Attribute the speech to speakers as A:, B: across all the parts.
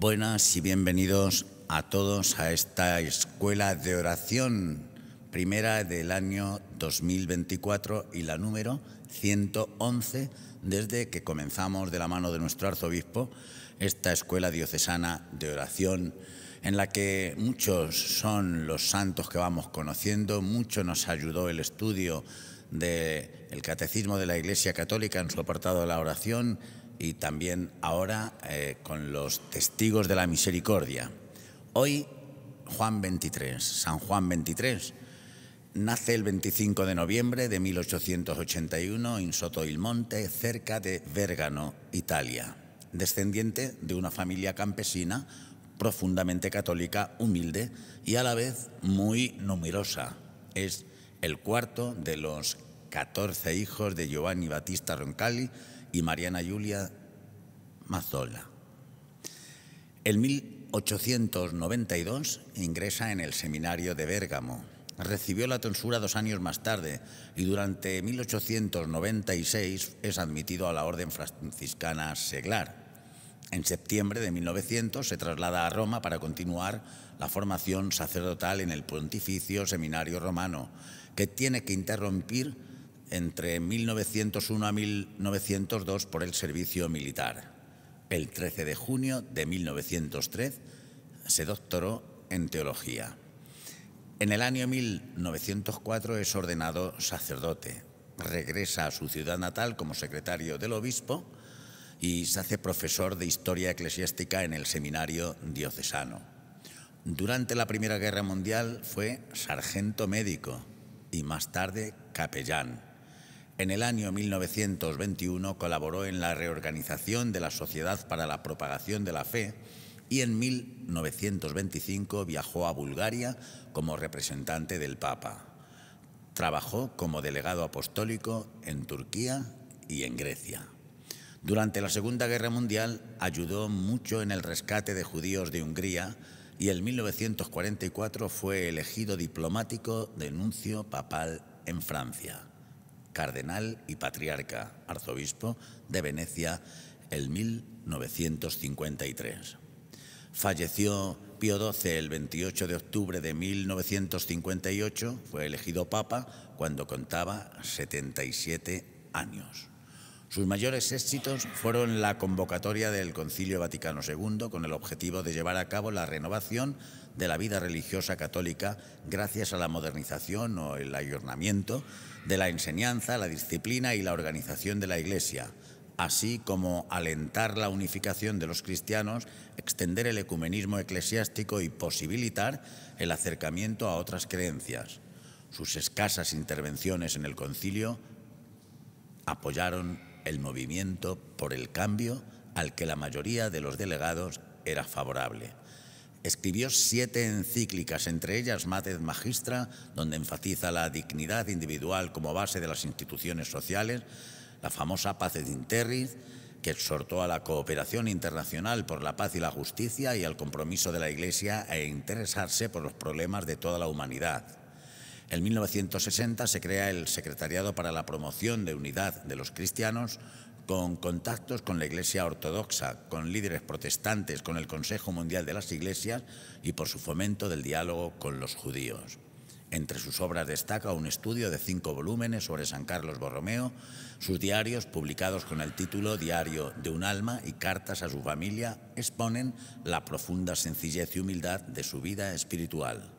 A: Buenas y bienvenidos a todos a esta escuela de oración primera del año 2024 y la número 111 desde que comenzamos de la mano de nuestro arzobispo esta escuela diocesana de oración en la que muchos son los santos que vamos conociendo, mucho nos ayudó el estudio del Catecismo de la Iglesia Católica en su apartado de la oración, y también ahora eh, con los testigos de la misericordia. Hoy, Juan 23, San Juan 23, nace el 25 de noviembre de 1881 en Soto il Monte, cerca de Vergano, Italia, descendiente de una familia campesina profundamente católica, humilde y a la vez muy numerosa. Es el cuarto de los 14 hijos de Giovanni Battista Roncalli, y Mariana Julia Mazzola. En 1892 ingresa en el seminario de Bérgamo. Recibió la tonsura dos años más tarde y durante 1896 es admitido a la Orden Franciscana Seglar. En septiembre de 1900 se traslada a Roma para continuar la formación sacerdotal en el Pontificio Seminario Romano, que tiene que interrumpir entre 1901 a 1902 por el servicio militar. El 13 de junio de 1903 se doctoró en teología. En el año 1904 es ordenado sacerdote. Regresa a su ciudad natal como secretario del obispo y se hace profesor de historia eclesiástica en el seminario diocesano. Durante la Primera Guerra Mundial fue sargento médico y más tarde capellán. En el año 1921 colaboró en la reorganización de la Sociedad para la Propagación de la Fe y en 1925 viajó a Bulgaria como representante del Papa. Trabajó como delegado apostólico en Turquía y en Grecia. Durante la Segunda Guerra Mundial ayudó mucho en el rescate de judíos de Hungría y en 1944 fue elegido diplomático de nuncio papal en Francia cardenal y patriarca, arzobispo de Venecia, en 1953. Falleció Pío XII el 28 de octubre de 1958, fue elegido papa cuando contaba 77 años. Sus mayores éxitos fueron la convocatoria del Concilio Vaticano II con el objetivo de llevar a cabo la renovación de la vida religiosa católica gracias a la modernización o el ayornamiento de la enseñanza, la disciplina y la organización de la Iglesia, así como alentar la unificación de los cristianos, extender el ecumenismo eclesiástico y posibilitar el acercamiento a otras creencias. Sus escasas intervenciones en el concilio apoyaron el movimiento por el cambio al que la mayoría de los delegados era favorable. Escribió siete encíclicas, entre ellas Mater Magistra, donde enfatiza la dignidad individual como base de las instituciones sociales, la famosa de Interriz, que exhortó a la cooperación internacional por la paz y la justicia y al compromiso de la Iglesia e interesarse por los problemas de toda la humanidad. En 1960 se crea el Secretariado para la Promoción de Unidad de los Cristianos, con contactos con la Iglesia Ortodoxa, con líderes protestantes, con el Consejo Mundial de las Iglesias y por su fomento del diálogo con los judíos. Entre sus obras destaca un estudio de cinco volúmenes sobre San Carlos Borromeo, sus diarios, publicados con el título Diario de un alma y cartas a su familia, exponen la profunda sencillez y humildad de su vida espiritual.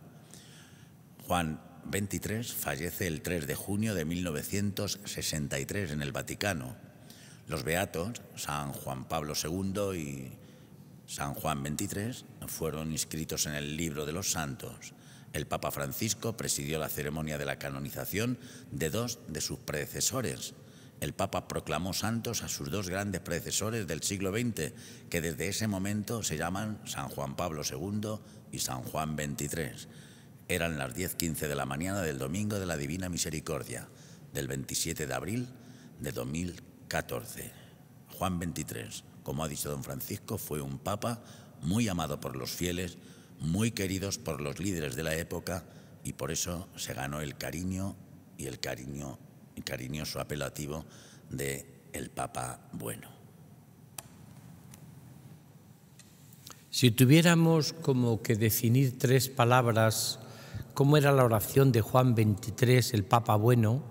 A: Juan 23 fallece el 3 de junio de 1963 en el Vaticano los beatos, San Juan Pablo II y San Juan XXIII, fueron inscritos en el libro de los santos. El Papa Francisco presidió la ceremonia de la canonización de dos de sus predecesores. El Papa proclamó santos a sus dos grandes predecesores del siglo XX, que desde ese momento se llaman San Juan Pablo II y San Juan XXIII. Eran las 10.15 de la mañana del Domingo de la Divina Misericordia, del 27 de abril de 2015. 14. Juan XXIII, como ha dicho don Francisco, fue un papa muy amado por los fieles, muy queridos por los líderes de la época y por eso se ganó el cariño y el cariño y cariñoso apelativo de el papa bueno.
B: Si tuviéramos como que definir tres palabras cómo era la oración de Juan XXIII, el papa bueno,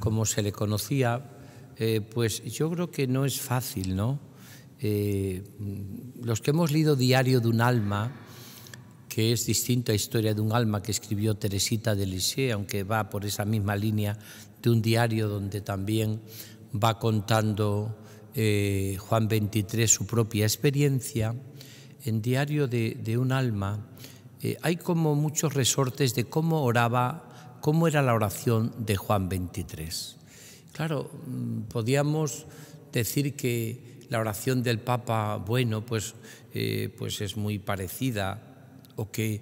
B: como se le conocía, eh, pues yo creo que no es fácil, ¿no? Eh, los que hemos leído Diario de un alma, que es distinta a Historia de un alma que escribió Teresita de Lisieux, aunque va por esa misma línea de un diario donde también va contando eh, Juan 23 su propia experiencia, en Diario de, un alma hay como muchos resortes de cómo oraba, cómo era la oración de Juan 23. Claro, mm, podíamos decir que la oración del Papa bueno pues, eh, pues es muy parecida o que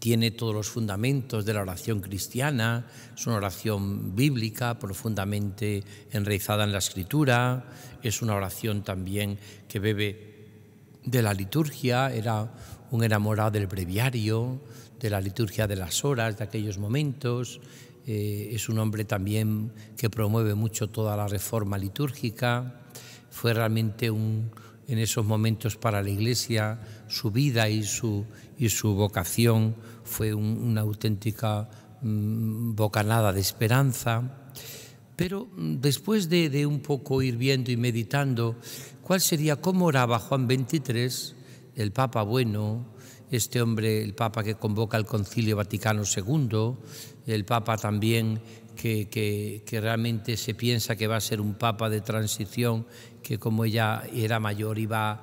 B: tiene todos los fundamentos de la oración cristiana, es una oración bíblica profundamente enraizada en la escritura, es una oración también que bebe de la liturgia, era un enamorado del breviario, de la liturgia de las horas de aquellos momentos, eh, es un hombre también que promueve mucho toda la reforma litúrgica, fue realmente un, en esos momentos para la Iglesia, su vida y su, y su vocación fue una auténtica mm, bocanada de esperanza. Pero mm, después de, un poco ir viendo y meditando, ¿cuál sería, cómo oraba Juan XXIII, el Papa Bueno, este hombre, el Papa que convoca el Concilio Vaticano II, el Papa también que, realmente se piensa que va a ser un Papa de transición, que como ella era mayor iba,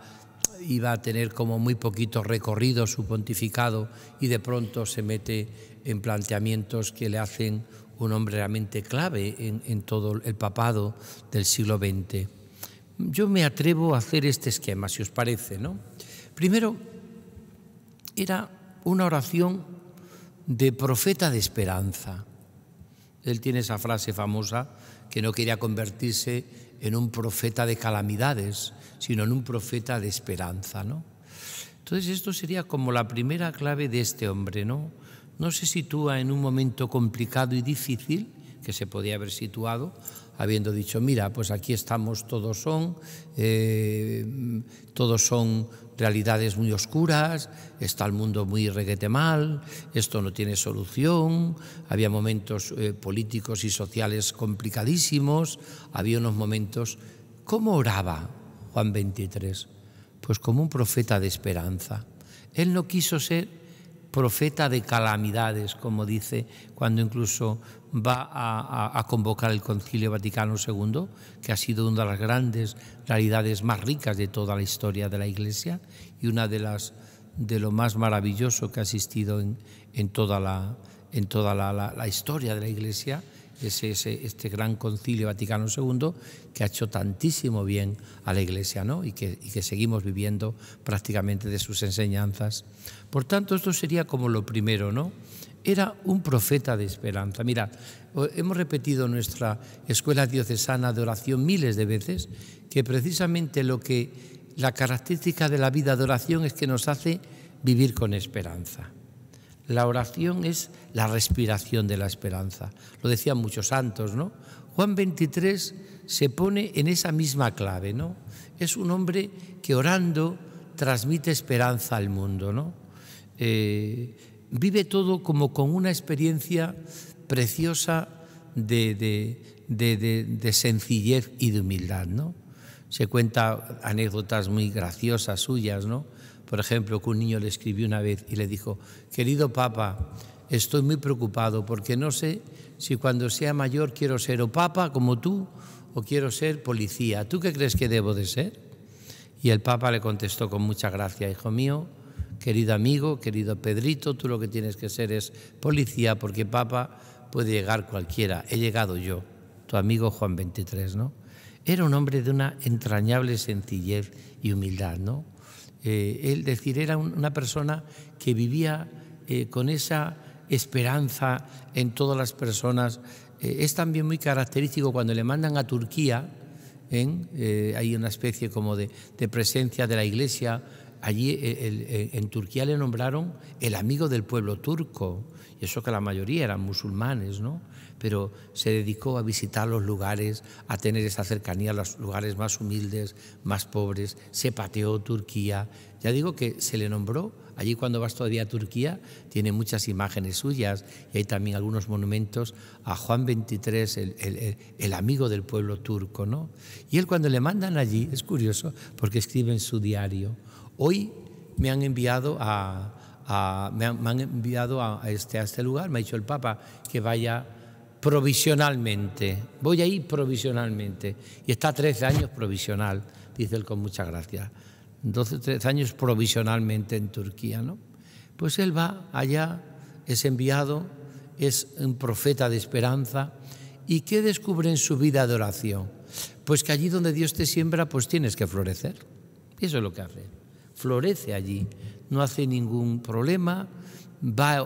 B: iba a tener como muy poquito recorrido su pontificado y de pronto se mete en planteamientos que le hacen un hombre realmente clave en, en todo el papado del siglo XX. Yo me atrevo a hacer este esquema, si os parece, ¿no? Primero, era una oración de profeta de esperanza. Él tiene esa frase famosa que no quería convertirse en un profeta de calamidades, sino en un profeta de esperanza, ¿no? Entonces esto sería como la primera clave de este hombre, ¿no? No se sitúa en un momento complicado y difícil que se podía haber situado, habiendo dicho, mira, pues aquí estamos, todos son, eh, todos son realidades muy oscuras, está el mundo muy reguete mal, esto no tiene solución, había momentos eh, políticos y sociales complicadísimos, había unos momentos... ¿Cómo oraba Juan 23? Pues como un profeta de esperanza. Él no quiso ser profeta de calamidades, como dice cuando incluso va a, convocar el Concilio Vaticano II, que ha sido una de las grandes realidades más ricas de toda la historia de la Iglesia y una de las de lo más maravilloso que ha existido en, toda, la, en toda la, historia de la Iglesia, es este gran Concilio Vaticano II que ha hecho tantísimo bien a la Iglesia ¿no? y, que, y que seguimos viviendo prácticamente de sus enseñanzas. Por tanto, esto sería como lo primero, ¿no? Era un profeta de esperanza. Mira, hemos repetido nuestra escuela diocesana de oración miles de veces que precisamente lo que la característica de la vida de oración es que nos hace vivir con esperanza. La oración es la respiración de la esperanza. Lo decían muchos santos, ¿no? Juan 23 se pone en esa misma clave, ¿no? Es un hombre que orando transmite esperanza al mundo, ¿no? Eh, vive todo como con una experiencia preciosa de, sencillez y de humildad, Se cuenta anécdotas muy graciosas suyas, ¿no? Por ejemplo, que un niño le escribió una vez y le dijo, querido Papa, estoy muy preocupado porque no sé si cuando sea mayor quiero ser o Papa como tú o quiero ser policía. ¿Tú qué crees que debo de ser? Y el Papa le contestó con mucha gracia, hijo mío, querido amigo, querido Pedrito, tú lo que tienes que ser es policía porque papa puede llegar cualquiera. He llegado yo, tu amigo Juan 23, ¿no? Era un hombre de una entrañable sencillez y humildad, ¿no? Eh, decir, era una persona que vivía eh, con esa esperanza en todas las personas. Eh, es también muy característico cuando le mandan a Turquía, ¿eh? hay una especie como de, de presencia de la Iglesia Allí e, e, en Turquía le nombraron el amigo del pueblo turco, y eso que la mayoría eran musulmanes, ¿no? Pero se dedicó a visitar los lugares, a tener esa cercanía a los lugares más humildes, más pobres, se pateó Turquía. Ya digo que se le nombró, allí cuando vas todavía a Turquía, tiene muchas imágenes suyas y hay también algunos monumentos a Juan XXIII, el, el amigo del pueblo turco, ¿no? Y él cuando le mandan allí, es curioso, porque escribe en su diario, Hoy me han enviado a, me, han, enviado a, este, a este lugar, me ha dicho el Papa que vaya provisionalmente, voy a ir provisionalmente, y está 13 años provisional, dice él con mucha gracia, 12, 13 años provisionalmente en Turquía, ¿no? Pues él va allá, es enviado, es un profeta de esperanza, ¿y qué descubre en su vida de oración? Pues que allí donde Dios te siembra, pues tienes que florecer. Eso es lo que hace florece allí, no hace ningún problema, va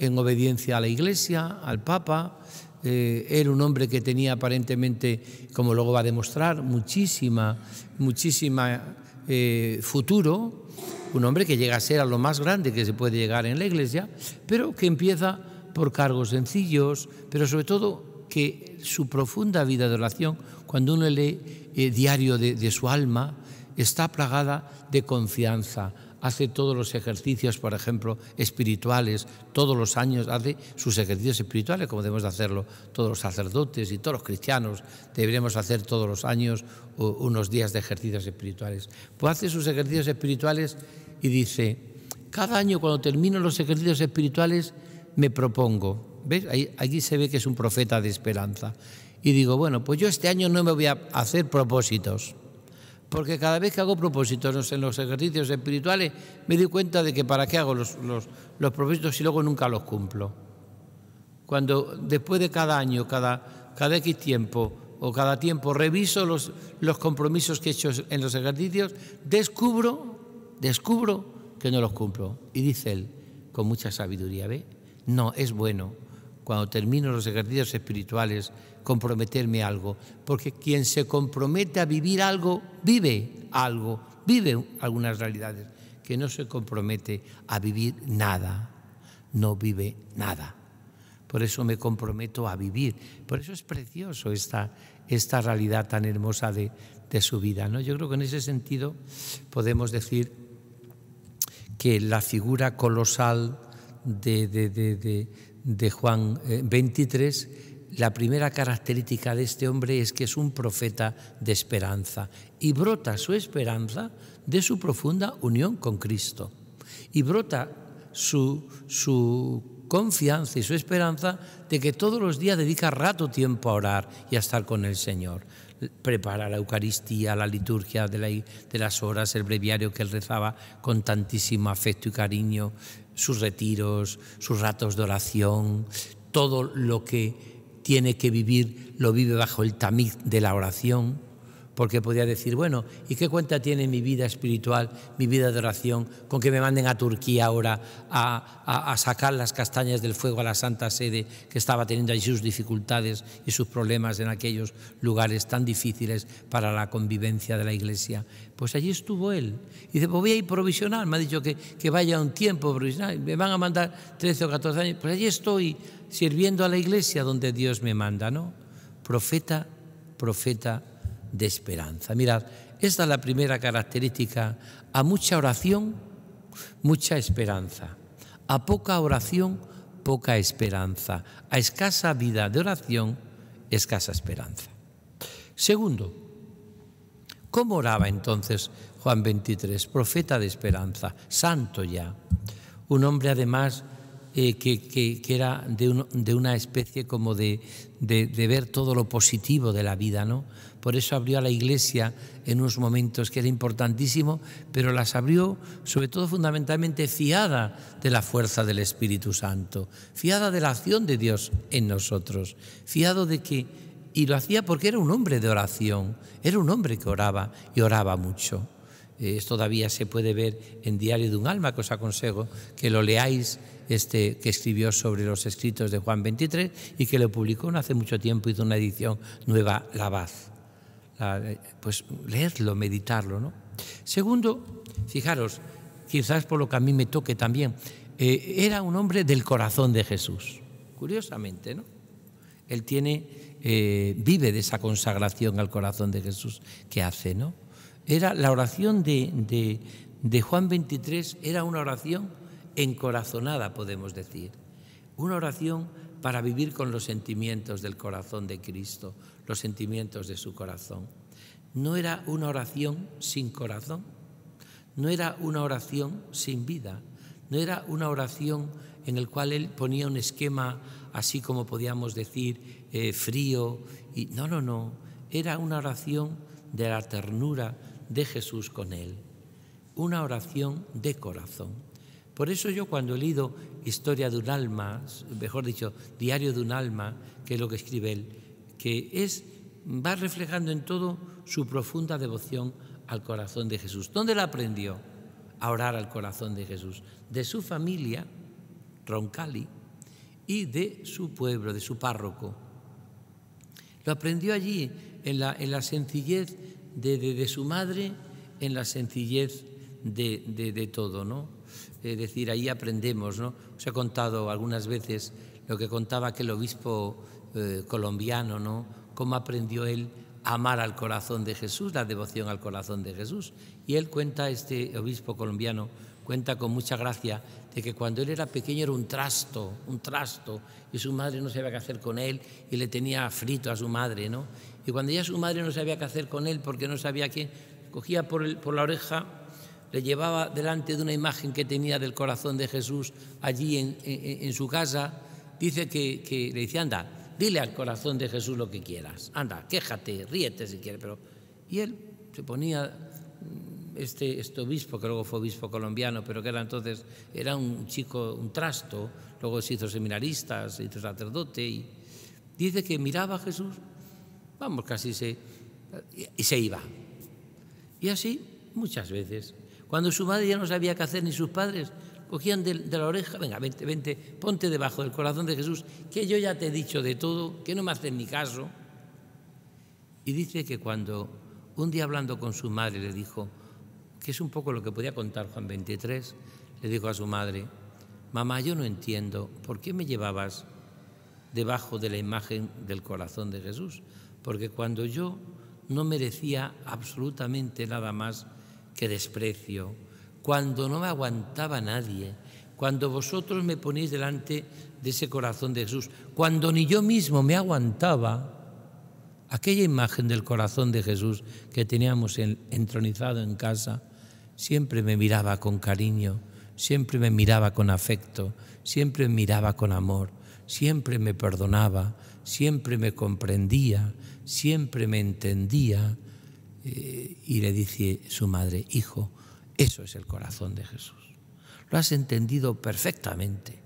B: en obediencia a la Iglesia, al Papa, eh, era un hombre que tenía aparentemente, como luego va a demostrar, muchísima, muchísima eh, futuro, un hombre que llega a ser a lo más grande que se puede llegar en la Iglesia, pero que empieza por cargos sencillos, pero sobre todo que su profunda vida de oración, cuando uno lee eh, diario de, de su alma, está plagada de confianza. Hace todos los ejercicios, por ejemplo, espirituales, todos los años hace sus ejercicios espirituales, como debemos de hacerlo todos los sacerdotes y todos los cristianos. deberemos hacer todos los años unos días de ejercicios espirituales. Pues hace sus ejercicios espirituales y dice, cada año cuando termino los ejercicios espirituales me propongo. ¿Ves? se ve que es un profeta de esperanza. Y digo, bueno, pues yo este año no me voy a hacer propósitos porque cada vez que hago propósitos en los ejercicios espirituales me doy cuenta de que para qué hago los, propósitos si luego nunca los cumplo. Cuando después de cada año, cada, cada X tiempo o cada tiempo reviso los, los compromisos que he hecho en los ejercicios, descubro, descubro que no los cumplo. Y dice él, con mucha sabiduría, ¿ve? No, es bueno cuando termino los ejercicios espirituales, comprometerme algo, porque quien se compromete a vivir algo, vive algo, vive algunas realidades. Que no se compromete a vivir nada, no vive nada. Por eso me comprometo a vivir. Por eso es precioso esta, esta realidad tan hermosa de, su vida. ¿no? Yo creo que en ese sentido podemos decir que la figura colosal de, de de Juan 23, eh, la primera característica de este hombre es que es un profeta de esperanza y brota su esperanza de su profunda unión con Cristo. Y brota su, su confianza y su esperanza de que todos los días dedica rato tiempo a orar y a estar con el Señor prepara la Eucaristía, la liturgia de, las horas, el breviario que él rezaba con tantísimo afecto y cariño, sus retiros, sus ratos de oración, todo lo que tiene que vivir lo vive bajo el tamiz de la oración porque podía decir, bueno, ¿y qué cuenta tiene mi vida espiritual, mi vida de oración, con que me manden a Turquía ahora a, sacar las castañas del fuego a la Santa Sede, que estaba teniendo allí sus dificultades y sus problemas en aquellos lugares tan difíciles para la convivencia de la Iglesia? Pues allí estuvo él. Y dice, pues voy a ir provisional, me ha dicho que, vaya un tiempo provisional, me van a mandar 13 o 14 años, pues allí estoy sirviendo a la Iglesia donde Dios me manda, ¿no? Profeta, profeta de esperanza. Mirad, esta es la primera característica. A mucha oración, mucha esperanza. A poca oración, poca esperanza. A escasa vida de oración, escasa esperanza. Segundo, ¿cómo oraba entonces Juan 23, profeta de esperanza, santo ya? Un hombre además eh, que, era de, una especie como de, ver todo lo positivo de la vida, ¿no? Por eso abrió a la iglesia en unos momentos que era importantísimo, pero las abrió sobre todo fundamentalmente fiada de la fuerza del Espíritu Santo, fiada de la acción de Dios en nosotros, fiado de que, y lo hacía porque era un hombre de oración, era un hombre que oraba y oraba mucho. Eh, todavía se puede ver en Diario de un Alma, que os aconsejo que lo leáis, este, que escribió sobre los escritos de Juan 23 y que lo publicó no hace mucho tiempo, hizo una edición nueva, La Vaz. Eh, pues leerlo, meditarlo. ¿no? Segundo, fijaros, quizás por lo que a mí me toque también, eh, era un hombre del corazón de Jesús, curiosamente, ¿no? Él tiene, vive de esa consagración al corazón de Jesús que hace, ¿no? Era la oración de, Juan 23 era una oración encorazonada, podemos decir. Una oración para vivir con los sentimientos del corazón de Cristo, los sentimientos de su corazón. No era una oración sin corazón, no era una oración sin vida, no era una oración en la cual él ponía un esquema así como podíamos decir eh, frío y no, no, no, era una oración de la ternura, de Jesús con él, una oración de corazón. Por eso yo cuando he leído Historia de un alma, mejor dicho, Diario de un alma, que es lo que escribe él, que es va reflejando en todo su profunda devoción al corazón de Jesús. ¿Dónde la aprendió? A orar al corazón de Jesús, de su familia, Roncali, y de su pueblo, de su párroco. Lo aprendió allí, en la, en la sencillez de, su madre en la sencillez de, todo, ¿no? Es decir, ahí aprendemos, ¿no? Os he contado algunas veces lo que contaba aquel obispo eh, colombiano, ¿no? Cómo aprendió él a amar al corazón de Jesús, la devoción al corazón de Jesús. Y él cuenta, este obispo colombiano, cuenta con mucha gracia de que cuando él era pequeño era un trasto, un trasto, y su madre no sabía qué hacer con él y le tenía frito a su madre, ¿no? Y cuando ya su madre no sabía qué hacer con él porque no sabía quién, cogía por, la oreja, le llevaba delante de una imagen que tenía del corazón de Jesús allí en, su casa. Dice que, le dice, anda, dile al corazón de Jesús lo que quieras. Anda, quéjate, ríete si quiere, Pero... Y él se ponía, mm, este, este obispo, que luego fue obispo colombiano, pero que era entonces, era un chico, un trasto, luego se hizo seminarista, se hizo sacerdote, y dice que miraba a Jesús Vamos, casi se... Y se iba. Y así muchas veces. Cuando su madre ya no sabía qué hacer ni sus padres, cogían de, la oreja, venga, vente, vente, ponte debajo del corazón de Jesús, que yo ya te he dicho de todo, que no me haces ni caso. Y dice que cuando un día hablando con su madre le dijo, que es un poco lo que podía contar Juan 23, le dijo a su madre, mamá, yo no entiendo, ¿por qué me llevabas debajo de la imagen del corazón de Jesús? porque cuando yo no merecía absolutamente nada más que desprecio, cuando no me aguantaba nadie, cuando vosotros me ponéis delante de ese corazón de Jesús, cuando ni yo mismo me aguantaba, aquella imagen del corazón de Jesús que teníamos entronizado en casa, siempre me miraba con cariño, siempre me miraba con afecto, siempre me miraba con amor, siempre me perdonaba, siempre me comprendía, siempre me entendía. Eh, y le dice su madre, hijo, eso es el corazón de Jesús. Lo has entendido perfectamente.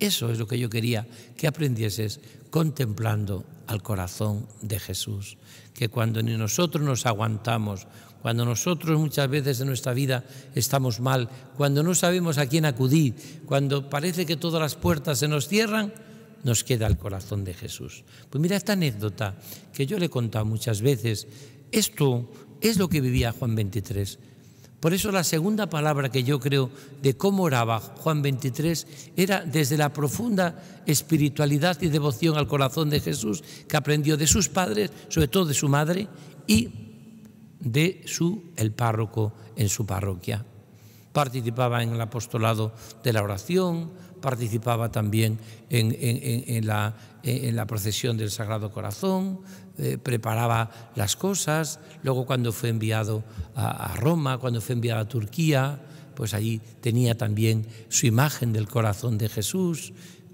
B: Eso es lo que yo quería que aprendieses contemplando al corazón de Jesús. Que cuando ni nosotros nos aguantamos, cuando nosotros muchas veces en nuestra vida estamos mal, cuando no sabemos a quién acudir, cuando parece que todas las puertas se nos cierran, nos queda el corazón de Jesús. Pues mira esta anécdota que yo le he contado muchas veces. Esto es lo que vivía Juan 23. Por eso la segunda palabra que yo creo de cómo oraba Juan 23 era desde la profunda espiritualidad y devoción al corazón de Jesús que aprendió de sus padres, sobre todo de su madre y de su el párroco en su parroquia. Participaba en el apostolado de la oración, participaba también en, la, procesión del Sagrado Corazón, eh, preparaba las cosas, luego cuando fue enviado a, Roma, cuando fue enviado a Turquía, pues allí tenía también su imagen del corazón de Jesús,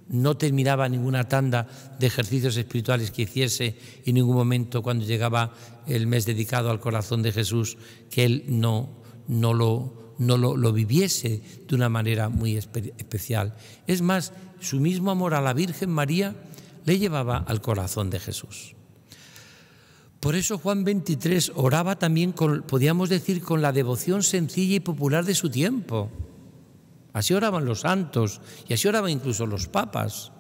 B: no terminaba ninguna tanda de ejercicios espirituales que hiciese y en ningún momento cuando llegaba el mes dedicado al corazón de Jesús que él no, no lo no lo, viviese de una manera muy especial. Es más, su mismo amor a la Virgen María le llevaba al corazón de Jesús. Por eso Juan 23 oraba también, con, podríamos decir, con la devoción sencilla y popular de su tiempo. Así oraban los santos y así oraban incluso los papas.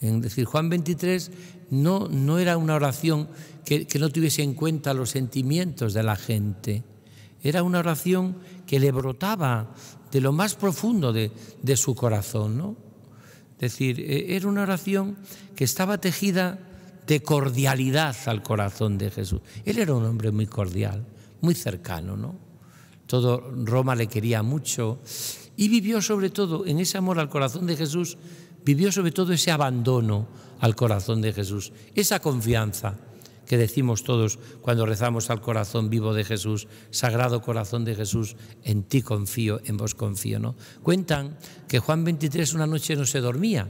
B: Es decir, Juan 23 no, era una oración que no tuviese en cuenta los sentimientos de la gente, era una oración que le brotaba de lo más profundo de, su corazón. ¿no? Es decir, e, era una oración que estaba tejida de cordialidad al corazón de Jesús. Él era un hombre muy cordial, muy cercano, ¿no? Todo Roma le quería mucho y vivió sobre todo en ese amor al corazón de Jesús, vivió sobre todo ese abandono al corazón de Jesús, esa confianza que decimos todos cuando rezamos al corazón vivo de Jesús, Sagrado Corazón de Jesús, en ti confío, en vos confío. ¿no? Cuentan que Juan 23 una noche no se dormía,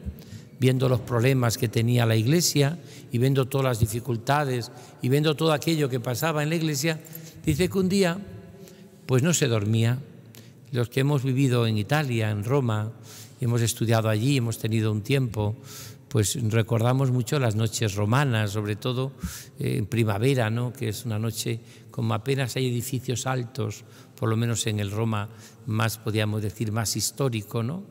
B: viendo los problemas que tenía la iglesia y viendo todas las dificultades y viendo todo aquello que pasaba en la iglesia, dice que un día pues no se dormía. Los que hemos vivido en Italia, en Roma, hemos estudiado allí, hemos tenido un tiempo, pues recordamos mucho las noches romanas, sobre todo eh, en primavera, ¿no? que es una noche como apenas hay edificios altos, por lo menos en el Roma más, podríamos decir, más histórico, ¿no?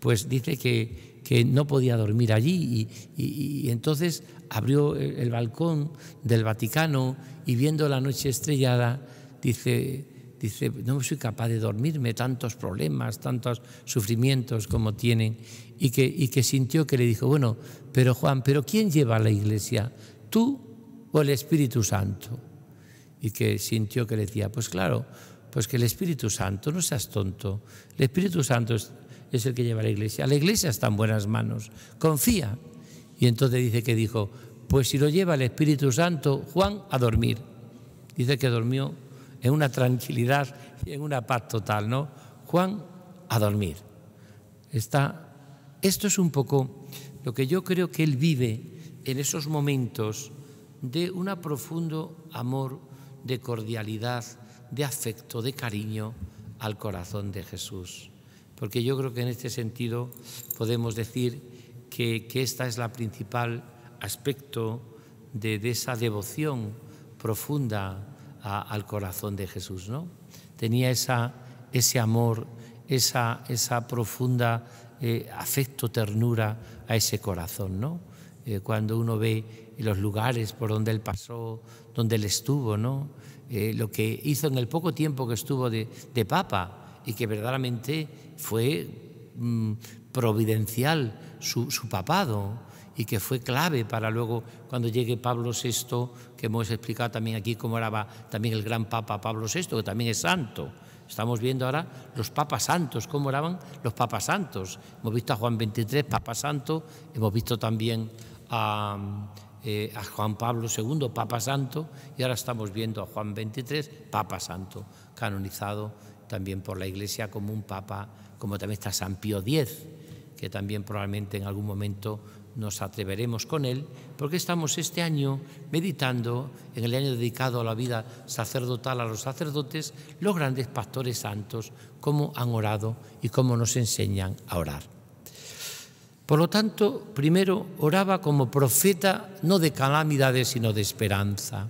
B: pues dice que, no podía dormir allí y, entonces abrió el balcón del Vaticano y viendo la noche estrellada, dice, dice, no soy capaz de dormirme, tantos problemas, tantos sufrimientos como tienen y que, y que sintió que le dijo, bueno, pero Juan, ¿pero quién lleva a la iglesia? ¿Tú o el Espíritu Santo? Y que sintió que le decía, pues claro, pues que el Espíritu Santo, no seas tonto, el Espíritu Santo es, el que lleva a la iglesia, la iglesia está en buenas manos, confía. Y entonces dice que dijo, pues si lo lleva el Espíritu Santo, Juan a dormir. Dice que durmió en una tranquilidad y en una paz total, ¿no? Juan a dormir. Está esto es un poco lo que yo creo que él vive en esos momentos de un profundo amor, de cordialidad, de afecto, de cariño al corazón de Jesús. Porque yo creo que en este sentido podemos decir que, esta es la principal aspecto de, esa devoción profunda al corazón de Jesús. ¿no? Tenía esa, ese amor, esa, esa profunda eh, afecto, ternura a ese corazón, ¿no? Eh, cuando uno ve los lugares por donde él pasó, donde él estuvo, ¿no? Eh, lo que hizo en el poco tiempo que estuvo de, papa y que verdaderamente fue mm, providencial su, su papado y que fue clave para luego cuando llegue Pablo VI, que hemos explicado también aquí cómo era también el gran Papa Pablo VI, que también es santo, Estamos viendo ahora los papas santos, cómo oraban los papas santos. Hemos visto a Juan XXIII, papa santo, hemos visto también a, eh, a Juan Pablo II, papa santo, y ahora estamos viendo a Juan XXIII, papa santo, canonizado también por la Iglesia como un papa, como también está San Pío X, que también probablemente en algún momento nos atreveremos con él, porque estamos este año meditando, en el año dedicado a la vida sacerdotal a los sacerdotes, los grandes pastores santos, cómo han orado y cómo nos enseñan a orar. Por lo tanto, primero, oraba como profeta no de calamidades, sino de esperanza.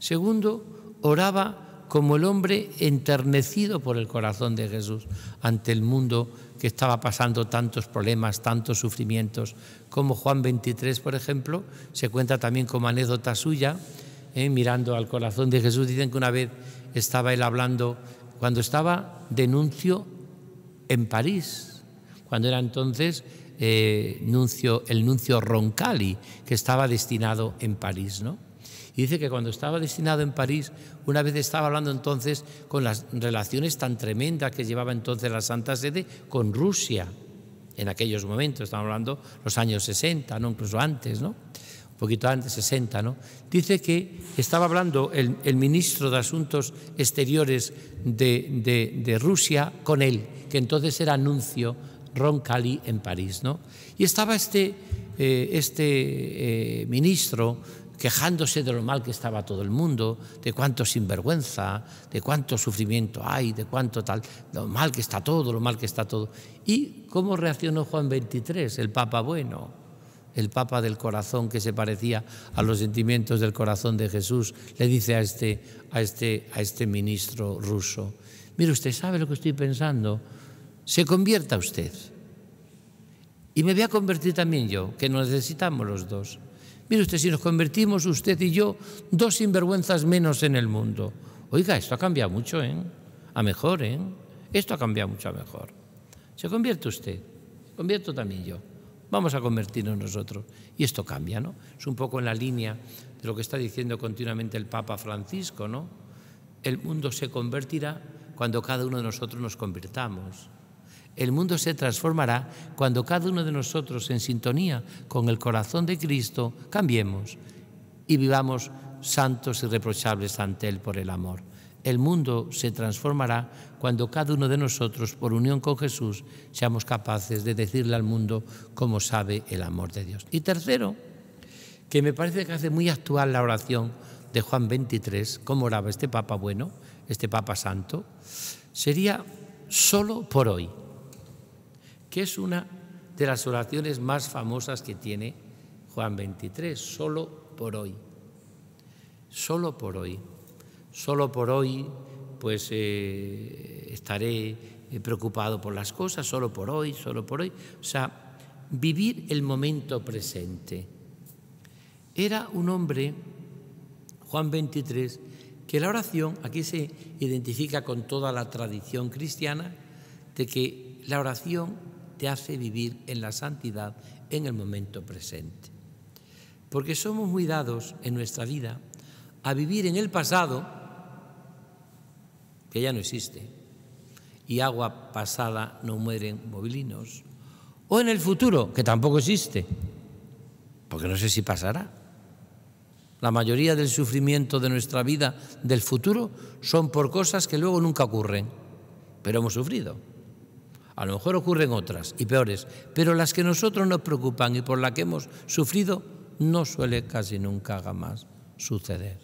B: Segundo, oraba como el hombre enternecido por el corazón de Jesús ante el mundo que estaba pasando tantos problemas, tantos sufrimientos, como Juan 23, por ejemplo, se cuenta también como anécdota suya, ¿eh? mirando al corazón de Jesús, dicen que una vez estaba él hablando, cuando estaba de nuncio en París, cuando era entonces eh, el nuncio Roncalli, que estaba destinado en París, ¿no? Y dice que cuando estaba destinado en París, una vez estaba hablando entonces con las relaciones tan tremendas que llevaba entonces la Santa Sede con Rusia, en aquellos momentos, estamos hablando los años 60, ¿no? incluso antes, ¿no? un poquito antes, 60, ¿no? dice que estaba hablando el, ministro de Asuntos Exteriores de, Rusia con él, que entonces era anuncio Roncalli en París. ¿no? Y estaba este, eh, este eh, ministro quejándose de lo mal que estaba todo el mundo, de cuánto sinvergüenza, de cuánto sufrimiento hay, de cuánto tal, lo mal que está todo, lo mal que está todo. ¿Y cómo reaccionó Juan XXIII, el Papa bueno, el Papa del corazón que se parecía a los sentimientos del corazón de Jesús? Le dice a este, a este, a este ministro ruso, mire usted sabe lo que estoy pensando, se convierta usted. Y me voy a convertir también yo, que nos necesitamos los dos. Mire usted, si nos convertimos usted y yo dos sinvergüenzas menos en el mundo. Oiga, esto ha cambiado mucho, ¿eh? A mejor, ¿eh? Esto ha cambiado mucho a mejor. Se convierte usted, convierto también yo. Vamos a convertirnos nosotros. Y esto cambia, ¿no? Es un poco en la línea de lo que está diciendo continuamente el Papa Francisco, ¿no? El mundo se convertirá cuando cada uno de nosotros nos convirtamos. El mundo se transformará cuando cada uno de nosotros, en sintonía con el corazón de Cristo, cambiemos y vivamos santos y reprochables ante Él por el amor. El mundo se transformará cuando cada uno de nosotros, por unión con Jesús, seamos capaces de decirle al mundo cómo sabe el amor de Dios. Y tercero, que me parece que hace muy actual la oración de Juan 23, cómo oraba este Papa bueno, este Papa santo, sería solo por hoy que es una de las oraciones más famosas que tiene Juan 23, solo por hoy. Solo por hoy. Solo por hoy, pues eh, estaré eh, preocupado por las cosas, solo por hoy, solo por hoy. O sea, vivir el momento presente. Era un hombre, Juan 23, que la oración, aquí se identifica con toda la tradición cristiana, de que la oración te hace vivir en la santidad en el momento presente. Porque somos muy dados en nuestra vida a vivir en el pasado, que ya no existe, y agua pasada no mueren movilinos, o en el futuro, que tampoco existe, porque no sé si pasará. La mayoría del sufrimiento de nuestra vida del futuro son por cosas que luego nunca ocurren, pero hemos sufrido. A lo mejor ocurren otras y peores, pero las que nosotros nos preocupan y por las que hemos sufrido no suele casi nunca más suceder.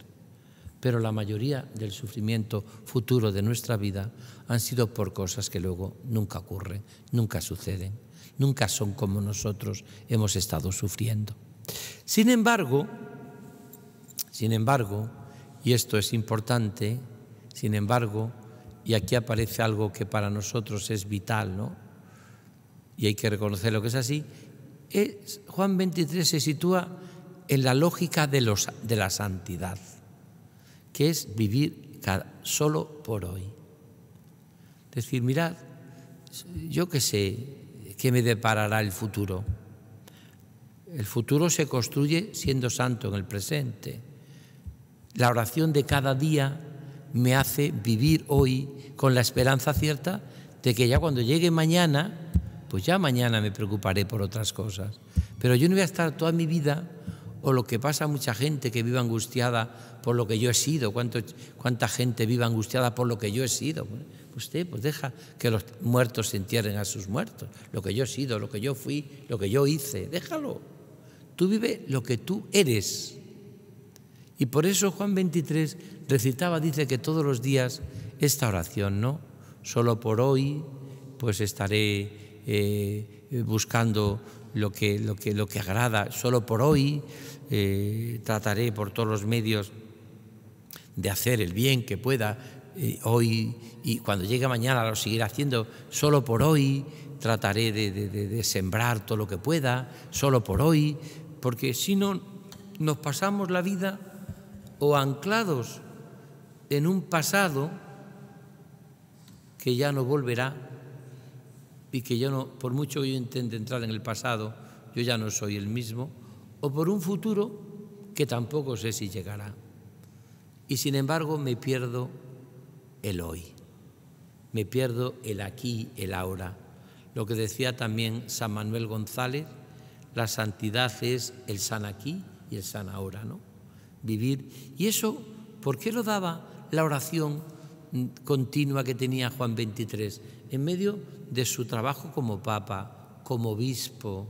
B: Pero la mayoría del sufrimiento futuro de nuestra vida han sido por cosas que luego nunca ocurren, nunca suceden, nunca son como nosotros hemos estado sufriendo. Sin embargo, sin embargo, y esto es importante, sin embargo, y aquí aparece algo que para nosotros es vital, ¿no? Y hay que reconocer lo que es así. Juan 23 se sitúa en la lógica de, la santidad, que es vivir solo por hoy. es Decir, mirad, yo qué sé, qué me deparará el futuro. El futuro se construye siendo santo en el presente. La oración de cada día me hace vivir hoy con la esperanza cierta de que ya cuando llegue mañana, pues ya mañana me preocuparé por otras cosas. Pero yo no voy a estar toda mi vida, o lo que pasa a mucha gente que vive angustiada por lo que yo he sido, cuánta gente vive angustiada por lo que yo he sido. Pues usted pues deja que los muertos se entierren a sus muertos, lo que yo he sido, lo que yo fui, lo que yo hice, déjalo. Tú vive lo que tú eres. Y por eso Juan 23 recitaba, dice que todos los días esta oración, ¿no? Solo por hoy, pues estaré eh, buscando lo que, lo, que, lo que agrada, solo por hoy eh, trataré por todos los medios de hacer el bien que pueda eh, hoy y cuando llegue mañana lo seguiré haciendo, solo por hoy trataré de sembrar todo lo que pueda, solo por hoy, porque si no nos pasamos la vida o anclados en un pasado que ya no volverá y que yo no, por mucho que yo intente entrar en el pasado, yo ya no soy el mismo, o por un futuro que tampoco sé si llegará. Y sin embargo me pierdo el hoy, me pierdo el aquí, el ahora. Lo que decía también San Manuel González, la santidad es el san aquí y el san ahora, ¿no? Vivir. Y eso, ¿por qué lo daba? la oración continua que tenía Juan XXIII en medio de su trabajo como papa, como obispo.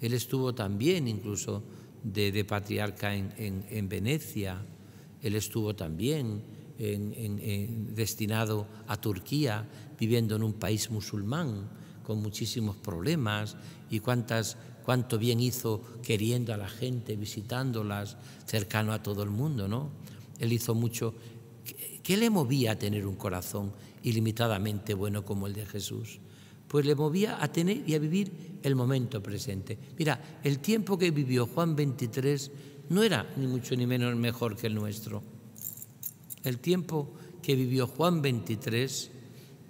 B: Él estuvo también incluso de, patriarca en, Venecia, él estuvo también destinado a Turquía, viviendo en un país musulmán con muchísimos problemas y cuántas, cuánto bien hizo queriendo a la gente, visitándolas, cercano a todo el mundo, ¿no? Él hizo mucho ¿Qué le movía a tener un corazón ilimitadamente bueno como el de Jesús? Pues le movía a tener y a vivir el momento presente. Mira, el tiempo que vivió Juan 23 no era ni mucho ni menos mejor que el nuestro. El tiempo que vivió Juan 23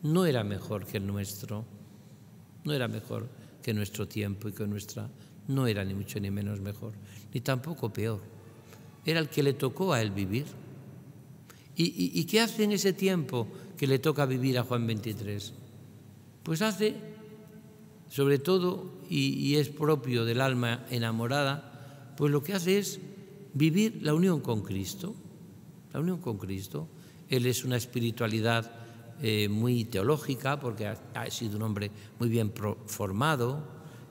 B: no era mejor que el nuestro. No era mejor que nuestro tiempo y que nuestra... No era ni mucho ni menos mejor, ni tampoco peor. Era el que le tocó a él vivir. ¿Y, qué hace en ese tiempo que le toca vivir a Juan 23? Pues hace, sobre todo, y, es propio del alma enamorada, pues lo que hace es vivir la unión con Cristo, la unión con Cristo. Él es una espiritualidad eh, muy teológica, porque ha, sido un hombre muy bien formado,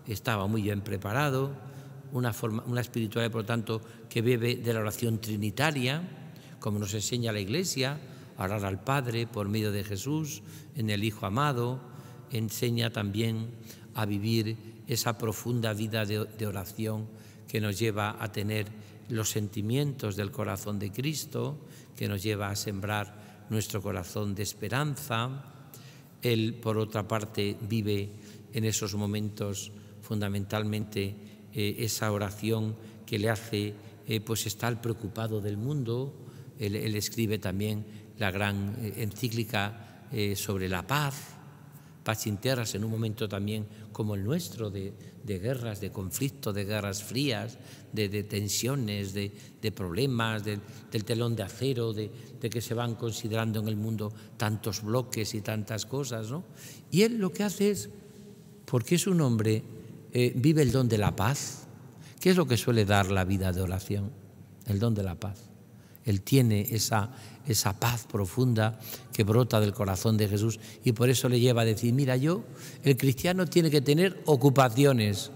B: estaba muy bien preparado, una, forma, una espiritualidad, por lo tanto, que bebe de la oración trinitaria como nos enseña la Iglesia, orar al Padre por medio de Jesús, en el Hijo amado, enseña también a vivir esa profunda vida de, oración que nos lleva a tener los sentimientos del corazón de Cristo, que nos lleva a sembrar nuestro corazón de esperanza. Él, por otra parte, vive en esos momentos fundamentalmente eh, esa oración que le hace eh, pues estar preocupado del mundo, él, escribe también la gran eh, encíclica eh, sobre la paz, paz sin en un momento también como el nuestro, de, guerras, de conflicto, de guerras frías, de, tensiones, de, problemas, del telón de acero, de, que se van considerando en el mundo tantos bloques y tantas cosas. ¿no? Y él lo que hace es, porque es un hombre, eh, vive el don de la paz. ¿Qué es lo que suele dar la vida de oración? El don de la paz. Él tiene esa, esa paz profunda que brota del corazón de Jesús y por eso le lleva a decir, mira yo, el cristiano tiene que tener ocupaciones,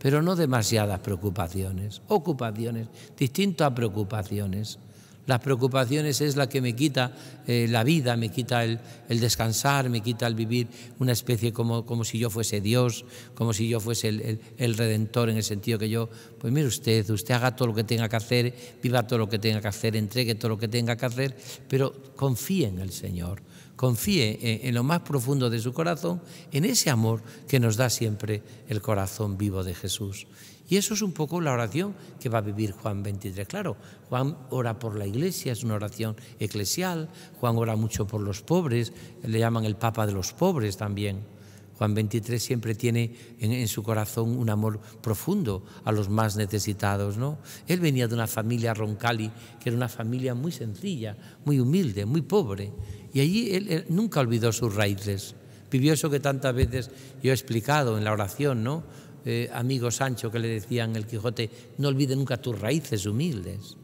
B: pero no demasiadas preocupaciones, ocupaciones, distintas a preocupaciones. Las preocupaciones es la que me quita eh, la vida, me quita el, descansar, me quita el vivir una especie como, como si yo fuese Dios, como si yo fuese el, redentor, en el sentido que yo, pues mire usted, usted haga todo lo que tenga que hacer, viva todo lo que tenga que hacer, entregue todo lo que tenga que hacer, pero confíe en el Señor, confíe eh, en lo más profundo de su corazón, en ese amor que nos da siempre el corazón vivo de Jesús. Y eso es un poco la oración que va a vivir Juan 23. Claro, Juan ora por la iglesia, es una oración eclesial, Juan ora mucho por los pobres, le llaman el Papa de los pobres también. Juan 23 siempre tiene en, su corazón un amor profundo a los más necesitados. ¿no? Él venía de una familia roncali, que era una familia muy sencilla, muy humilde, muy pobre. Y allí él, él nunca olvidó sus raíces. Vivió eso que tantas veces yo he explicado en la oración, ¿no? Eh, amigo Sancho que le decían el Quijote, no olvide nunca tus raíces humildes.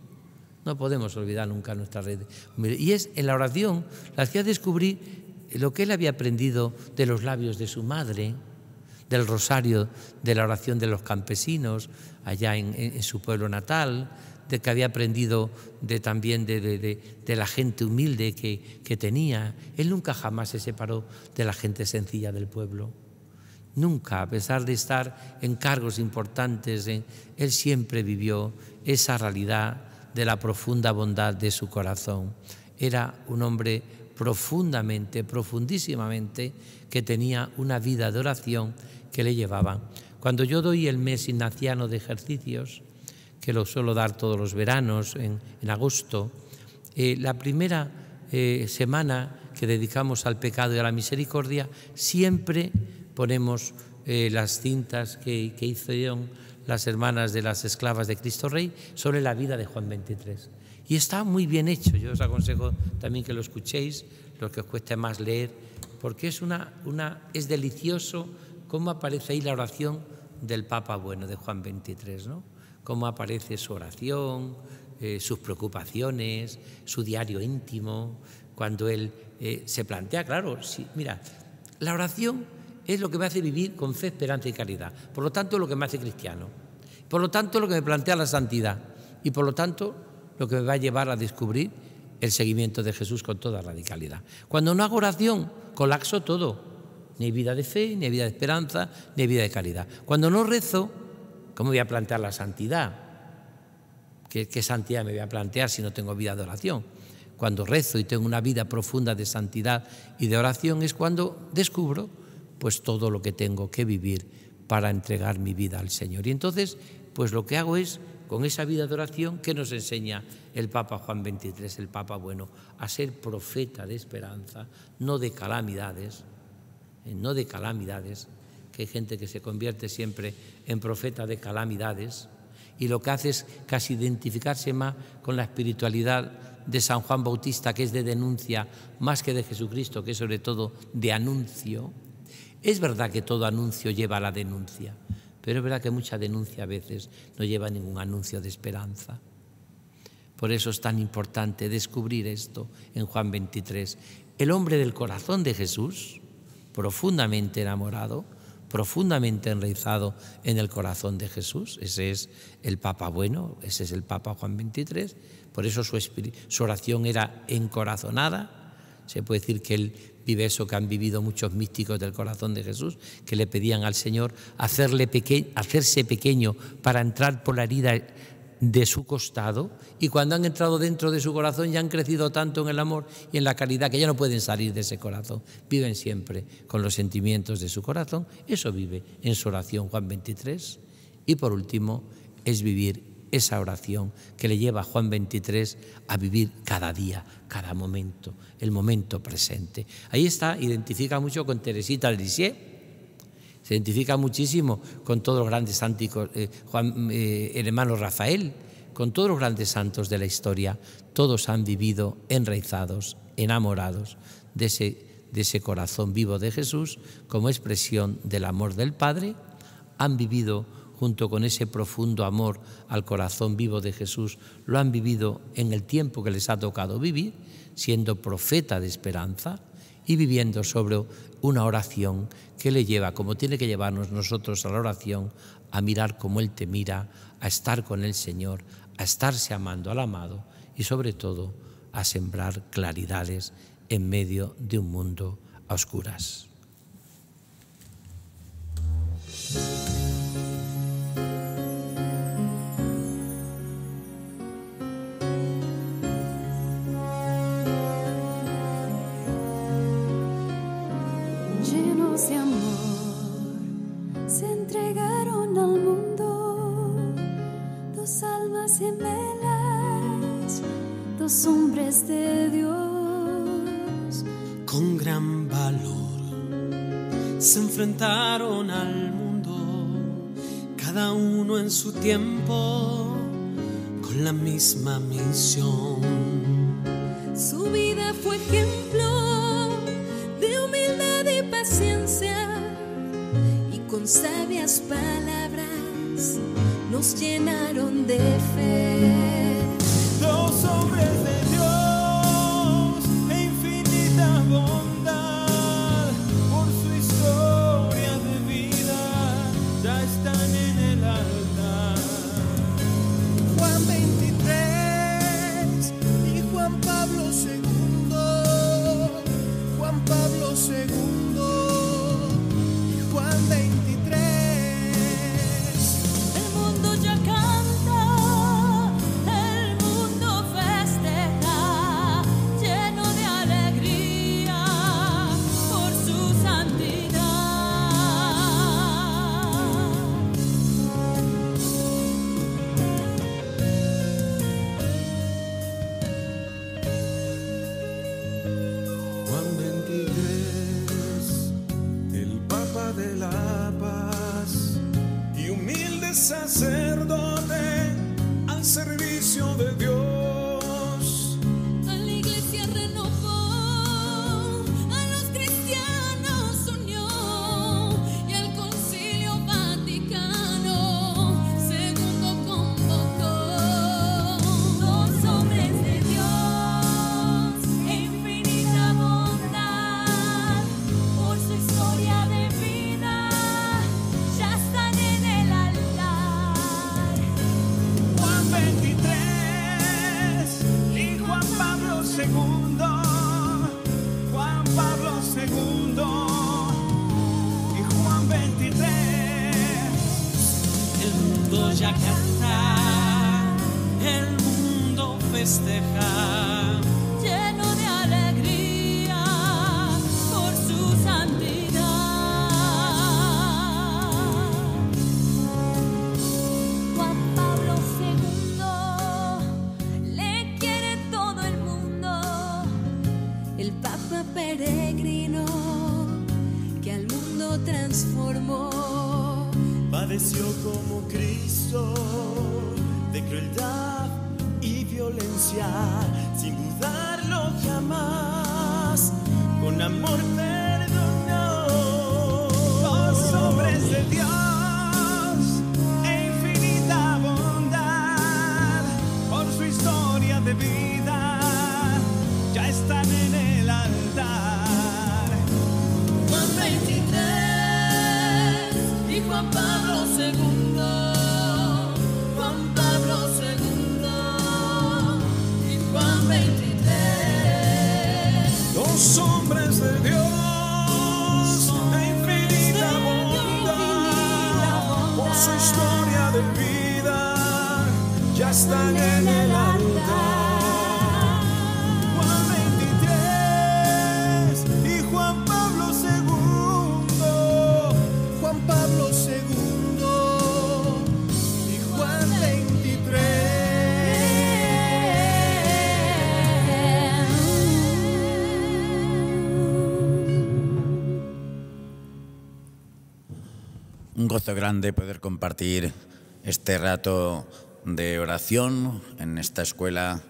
B: No podemos olvidar nunca nuestras raíces humildes. Y es en la oración la hacía descubrir lo que él había aprendido de los labios de su madre, del rosario de la oración de los campesinos allá en, su pueblo natal, de que había aprendido también de, la gente humilde que tenía. Él nunca jamás se separó de la gente sencilla del pueblo. Nunca, a pesar de estar en cargos importantes, eh, él siempre vivió esa realidad de la profunda bondad de su corazón. Era un hombre profundamente, profundísimamente, que tenía una vida de oración que le llevaba. Cuando yo doy el mes ignaciano de ejercicios, que lo suelo dar todos los veranos, en, agosto, eh, la primera eh, semana que dedicamos al pecado y a la misericordia, siempre ponemos eh, las cintas que, hicieron las hermanas de las esclavas de Cristo Rey sobre la vida de Juan 23. Y está muy bien hecho, yo os aconsejo también que lo escuchéis, lo que os cueste más leer, porque es, una, una, es delicioso cómo aparece ahí la oración del Papa Bueno, de Juan 23, ¿no? cómo aparece su oración, eh, sus preocupaciones, su diario íntimo, cuando él eh, se plantea, claro, si, mira, la oración es lo que me hace vivir con fe, esperanza y caridad. Por lo tanto, es lo que me hace cristiano. Por lo tanto, lo que me plantea la santidad. Y por lo tanto, lo que me va a llevar a descubrir el seguimiento de Jesús con toda radicalidad. Cuando no hago oración, colapso todo. Ni vida de fe, ni vida de esperanza, ni vida de caridad. Cuando no rezo, ¿cómo voy a plantear la santidad? ¿Qué, santidad me voy a plantear si no tengo vida de oración? Cuando rezo y tengo una vida profunda de santidad y de oración es cuando descubro pues todo lo que tengo que vivir para entregar mi vida al Señor. Y entonces, pues lo que hago es, con esa vida de oración, que nos enseña el Papa Juan XXIII, el Papa bueno, a ser profeta de esperanza, no de calamidades, eh, no de calamidades, que hay gente que se convierte siempre en profeta de calamidades, y lo que hace es casi identificarse más con la espiritualidad de San Juan Bautista, que es de denuncia, más que de Jesucristo, que es sobre todo de anuncio, es verdad que todo anuncio lleva a la denuncia, pero es verdad que mucha denuncia a veces no lleva ningún anuncio de esperanza. Por eso es tan importante descubrir esto en Juan 23. El hombre del corazón de Jesús, profundamente enamorado, profundamente enraizado en el corazón de Jesús. Ese es el Papa bueno, ese es el Papa Juan 23. Por eso su, su oración era encorazonada. Se puede decir que él vive eso que han vivido muchos místicos del corazón de Jesús, que le pedían al Señor hacerse pequeño para entrar por la herida de su costado y cuando han entrado dentro de su corazón ya han crecido tanto en el amor y en la caridad que ya no pueden salir de ese corazón. Viven siempre con los sentimientos de su corazón. Eso vive en su oración Juan 23. Y por último, es vivir esa oración que le lleva a Juan 23 a vivir cada día, cada momento, el momento presente. Ahí está, identifica mucho con Teresita de se identifica muchísimo con todos los grandes santos, eh, eh, el hermano Rafael, con todos los grandes santos de la historia. Todos han vivido enraizados, enamorados de ese, de ese corazón vivo de Jesús como expresión del amor del Padre. Han vivido junto con ese profundo amor al corazón vivo de Jesús, lo han vivido en el tiempo que les ha tocado vivir, siendo profeta de esperanza y viviendo sobre una oración que le lleva, como tiene que llevarnos nosotros a la oración, a mirar como Él te mira, a estar con el Señor, a estarse amando al amado y sobre todo a sembrar claridades en medio de un mundo a oscuras.
A: amor se entregaron al mundo, dos almas gemelas, dos hombres de Dios. Con gran valor se enfrentaron al mundo, cada uno en su
B: tiempo, con la misma misión.
C: Su vida fue ejemplo de humildad y paciencia
B: sabias palabras nos llenaron de fe.
A: el mundo ya
C: canta, el mundo festeja.
A: como Cristo de crueldad y violencia, sin dudarlo jamás, con amor perdonó bondad, hombres de Dios. E de vida ya están en el altar. Juan 23 y Juan Pablo. vida ya están en el altar. Juan 23 y Juan Pablo segundo Juan Pablo segundo y Juan 23. Un gusto grande poder compartir este rato de oración en esta escuela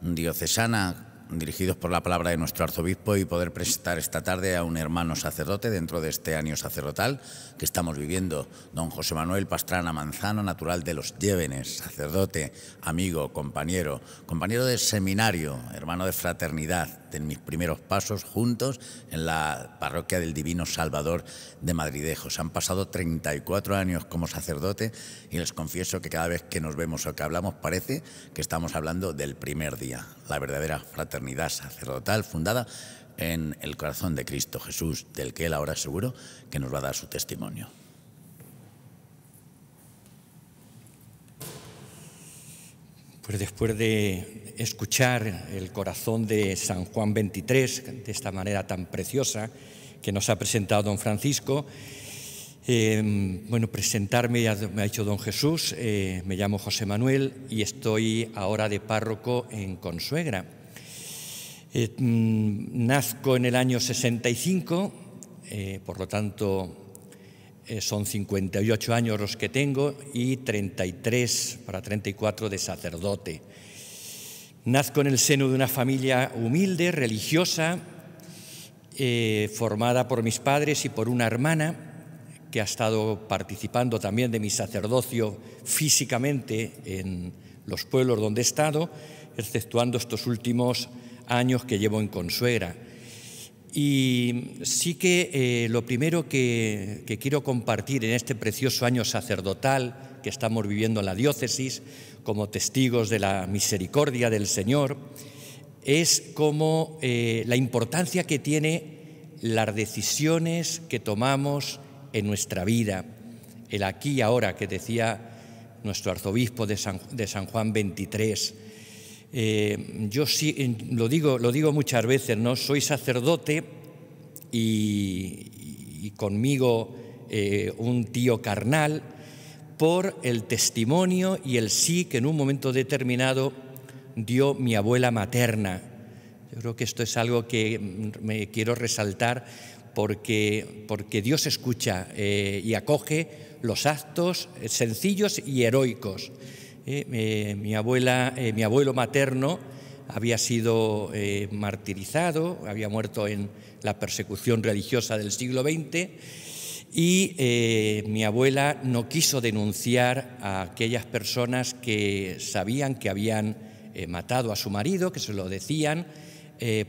A: diocesana dirigidos por la palabra de nuestro arzobispo y poder presentar esta tarde a un hermano sacerdote dentro de este año sacerdotal que estamos viviendo, don José Manuel Pastrana Manzano, natural de los Llévenes, sacerdote, amigo, compañero, compañero de seminario, hermano de fraternidad, de mis primeros pasos juntos en la parroquia del Divino Salvador de Madridejos. Han pasado 34 años como sacerdote y les confieso que cada vez que nos vemos o que hablamos parece que estamos hablando del primer día, la verdadera fraternidad sacerdotal fundada en el corazón de Cristo Jesús, del que Él ahora seguro que nos va a dar su testimonio.
C: Pues después de escuchar el corazón de San Juan 23 de esta manera tan preciosa que nos ha presentado don Francisco, eh, bueno, presentarme ya me ha hecho don Jesús, eh, me llamo José Manuel y estoy ahora de párroco en Consuegra. Eh, mm, nazco en el año 65, eh, por lo tanto eh, son 58 años los que tengo y 33 para 34 de sacerdote. Nazco en el seno de una familia humilde, religiosa, formada por mis padres y por una hermana que ha estado participando también de mi sacerdocio físicamente en los pueblos donde he estado, exceptuando estos últimos años que llevo en Consuegra. Y sí que eh, lo primero que, quiero compartir en este precioso año sacerdotal que estamos viviendo en la diócesis, como testigos de la misericordia del Señor, es como eh, la importancia que tiene las decisiones que tomamos en nuestra vida, el aquí y ahora que decía nuestro arzobispo de San, de San Juan 23 eh, yo sí, lo digo, lo digo muchas veces, ¿no? Soy sacerdote y, conmigo eh, un tío carnal por el testimonio y el sí que en un momento determinado dio mi abuela materna. Yo creo que esto es algo que mm, me quiero resaltar porque, porque Dios escucha eh, y acoge los actos sencillos y heroicos. Eh, eh, eh, mi, abuelo materno había sido martirizado, había muerto en la persecución religiosa del siglo XX y mi abuela no quiso denunciar a aquellas personas que sabían que habían matado a su marido, que se lo decían,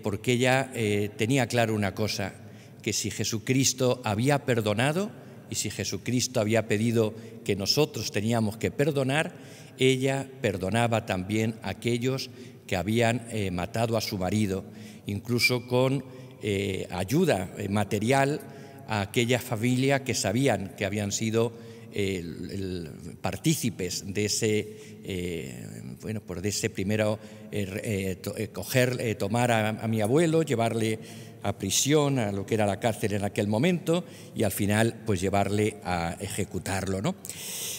C: porque ella tenía claro una cosa, que si Jesucristo había perdonado, y si Jesucristo había pedido que nosotros teníamos que perdonar, ella perdonaba también a aquellos que habían eh, matado a su marido, incluso con eh, ayuda eh, material a aquella familia que sabían que habían sido partícipes de ese, bueno, por ese primero coger, tomar a mi abuelo, llevarle a prisión, a lo que era la cárcel en aquel momento, y al final pues llevarle a ejecutarlo. ¿no?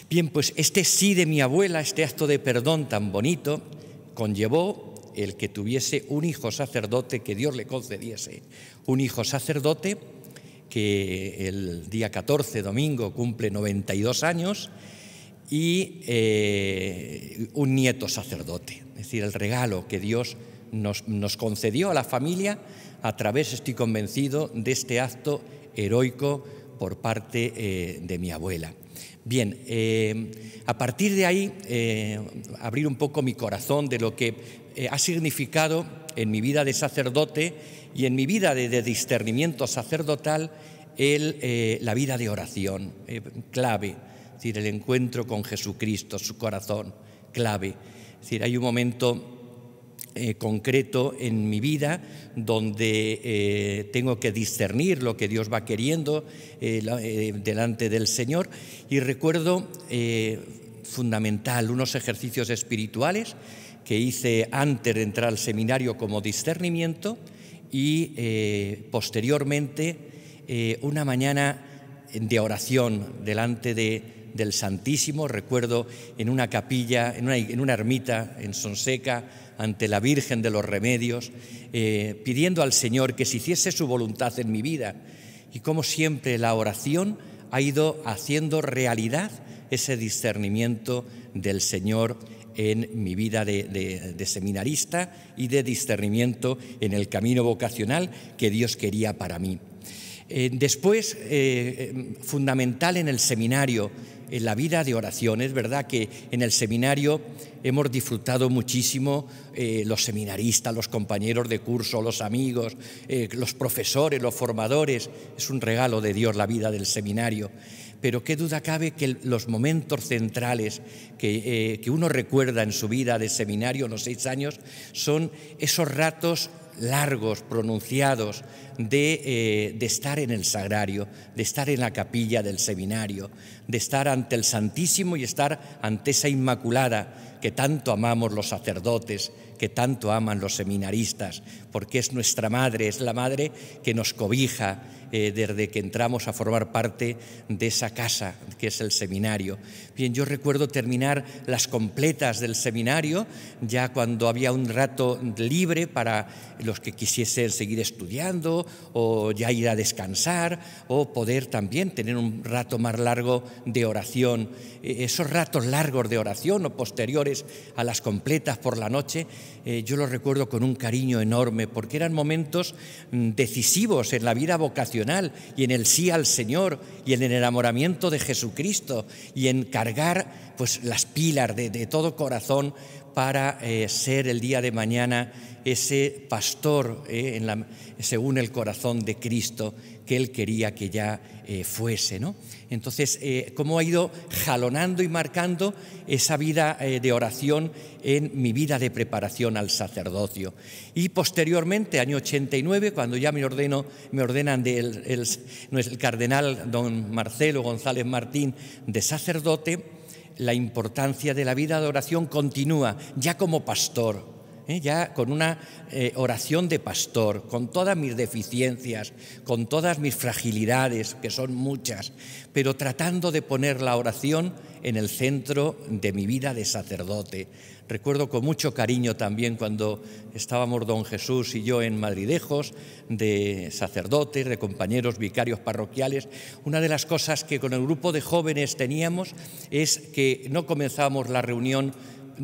C: Bien, pues este sí de mi abuela, este acto de perdón tan bonito, conllevó el que tuviese un hijo sacerdote que Dios le concediese, un hijo sacerdote que el día 14, domingo, cumple 92 años, y eh, un nieto sacerdote, es decir, el regalo que Dios nos, concedió a la familia a través, estoy convencido, de este acto heroico por parte eh, de mi abuela. Bien, eh, a partir de ahí, eh, abrir un poco mi corazón de lo que ha significado en mi vida de sacerdote y en mi vida de, discernimiento sacerdotal la vida de oración, clave, es decir, el encuentro con Jesucristo, su corazón, clave. Es decir, hay un momento eh, concreto en mi vida, donde eh, tengo que discernir lo que Dios va queriendo eh, delante del Señor. Y recuerdo fundamental unos ejercicios espirituales que hice antes de entrar al seminario como discernimiento y posteriormente una mañana de oración delante de del Santísimo, recuerdo en una capilla, en una, ermita en Sonseca, ante la Virgen de los Remedios, eh, pidiendo al Señor que se hiciese su voluntad en mi vida. Y como siempre la oración ha ido haciendo realidad ese discernimiento del Señor en mi vida de, seminarista y de discernimiento en el camino vocacional que Dios quería para mí. Eh, después, eh, fundamental en el seminario, la vida de oración. Es verdad que en el seminario hemos disfrutado muchísimo eh, los seminaristas, los compañeros de curso, los amigos, eh, los profesores, los formadores. Es un regalo de Dios la vida del seminario. Pero qué duda cabe que los momentos centrales que, eh, que uno recuerda en su vida de seminario, los seis años, son esos ratos largos, pronunciados, de, eh, de, estar en el sagrario, de estar en la capilla del seminario, de estar ante el Santísimo y estar ante esa Inmaculada que tanto amamos los sacerdotes, que tanto aman los seminaristas, porque es nuestra madre, es la madre que nos cobija, eh, desde que entramos a formar parte de esa casa que es el seminario. Bien, yo recuerdo terminar las completas del seminario, ya cuando había un rato libre para los que quisiesen seguir estudiando o ya ir a descansar o poder también tener un rato más largo de oración. E-, esos ratos largos de oración o posteriores a las completas por la noche eh, yo lo recuerdo con un cariño enorme, porque eran momentos mm, decisivos en la vida vocacional y en el sí al Señor y en el enamoramiento de Jesucristo y en cargar pues, las pilas de, todo corazón para eh, ser el día de mañana ese pastor, eh, en la, según el corazón de Cristo, que él quería que ya eh, fuese. ¿no? Entonces, eh, cómo ha ido jalonando y marcando esa vida eh, de oración en mi vida de preparación al sacerdocio. Y posteriormente, año 89, cuando ya me, ordeno, me ordenan del el cardenal don Marcelo González Martín de sacerdote, la importancia de la vida de oración continúa, ya como pastor ¿eh? ya con una eh, oración de pastor, con todas mis deficiencias, con todas mis fragilidades, que son muchas, pero tratando de poner la oración en el centro de mi vida de sacerdote. Recuerdo con mucho cariño también cuando estábamos don Jesús y yo en Madridejos, de sacerdotes, de compañeros vicarios parroquiales. Una de las cosas que con el grupo de jóvenes teníamos es que no comenzábamos la reunión